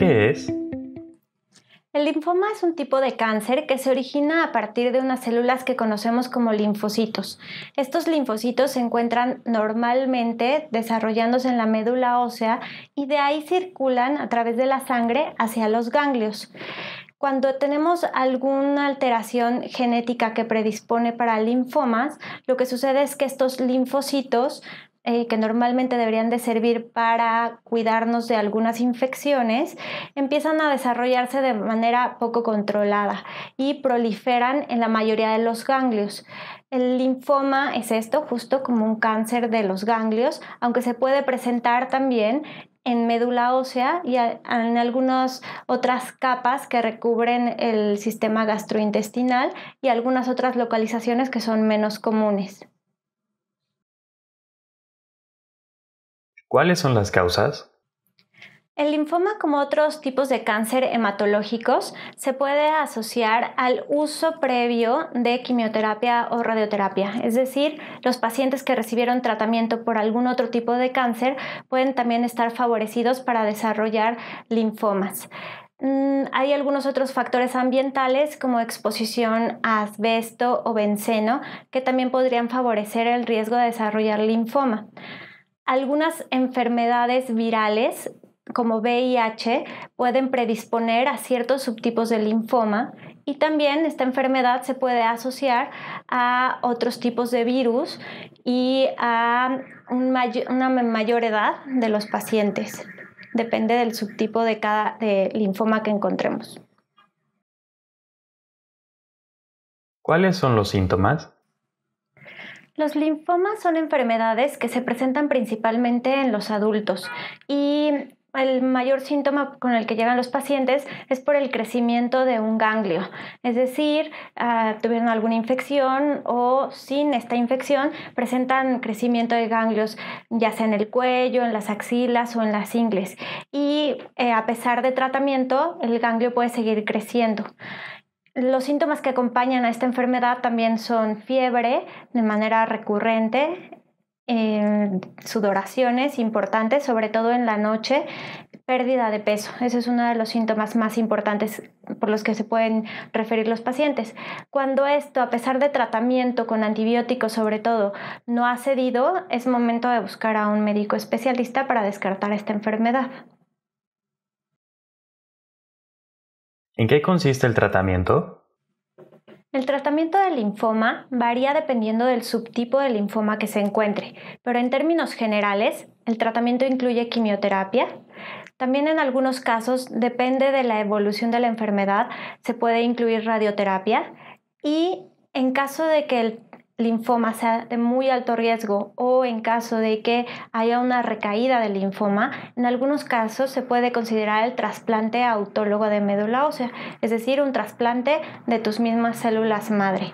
¿Qué es? El linfoma es un tipo de cáncer que se origina a partir de unas células que conocemos como linfocitos. Estos linfocitos se encuentran normalmente desarrollándose en la médula ósea y de ahí circulan a través de la sangre hacia los ganglios. Cuando tenemos alguna alteración genética que predispone para linfomas, lo que sucede es que estos linfocitos eh, que normalmente deberían de servir para cuidarnos de algunas infecciones, empiezan a desarrollarse de manera poco controlada y proliferan en la mayoría de los ganglios. El linfoma es esto, justo como un cáncer de los ganglios, aunque se puede presentar también en médula ósea y en algunas otras capas que recubren el sistema gastrointestinal y algunas otras localizaciones que son menos comunes. ¿Cuáles son las causas? El linfoma, como otros tipos de cáncer hematológicos, se puede asociar al uso previo de quimioterapia o radioterapia. Es decir, los pacientes que recibieron tratamiento por algún otro tipo de cáncer pueden también estar favorecidos para desarrollar linfomas. Mm, hay algunos otros factores ambientales como exposición a asbesto o benceno que también podrían favorecer el riesgo de desarrollar linfoma. Algunas enfermedades virales como VIH pueden predisponer a ciertos subtipos de linfoma y también esta enfermedad se puede asociar a otros tipos de virus y a una mayor edad de los pacientes. Depende del subtipo de cada linfoma que encontremos. ¿Cuáles son los síntomas? Los linfomas son enfermedades que se presentan principalmente en los adultos y el mayor síntoma con el que llegan los pacientes es por el crecimiento de un ganglio, es decir, ah, tuvieron alguna infección o sin esta infección presentan crecimiento de ganglios ya sea en el cuello, en las axilas o en las ingles y eh, a pesar de tratamiento el ganglio puede seguir creciendo. Los síntomas que acompañan a esta enfermedad también son fiebre de manera recurrente, em, sudoraciones importantes, sobre todo en la noche, pérdida de peso. Ese es uno de los síntomas más importantes por los que se pueden referir los pacientes. Cuando esto, a pesar de tratamiento con antibióticos sobre todo, no ha cedido, es momento de buscar a un médico especialista para descartar esta enfermedad. ¿En qué consiste el tratamiento? El tratamiento del linfoma varía dependiendo del subtipo de linfoma que se encuentre, pero en términos generales, el tratamiento incluye quimioterapia. También en algunos casos, depende de la evolución de la enfermedad, se puede incluir radioterapia y en caso de que el linfoma sea de muy alto riesgo o en caso de que haya una recaída del linfoma, en algunos casos se puede considerar el trasplante autólogo de médula ósea, es decir, un trasplante de tus mismas células madre.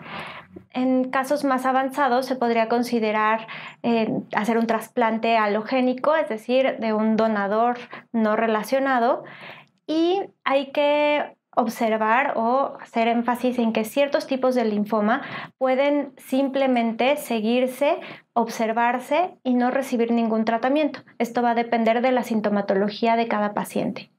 En casos más avanzados se podría considerar eh, hacer un trasplante alogénico, es decir, de un donador no relacionado. Y hay que observar o hacer énfasis en que ciertos tipos de linfoma pueden simplemente seguirse, observarse y no recibir ningún tratamiento. Esto va a depender de la sintomatología de cada paciente.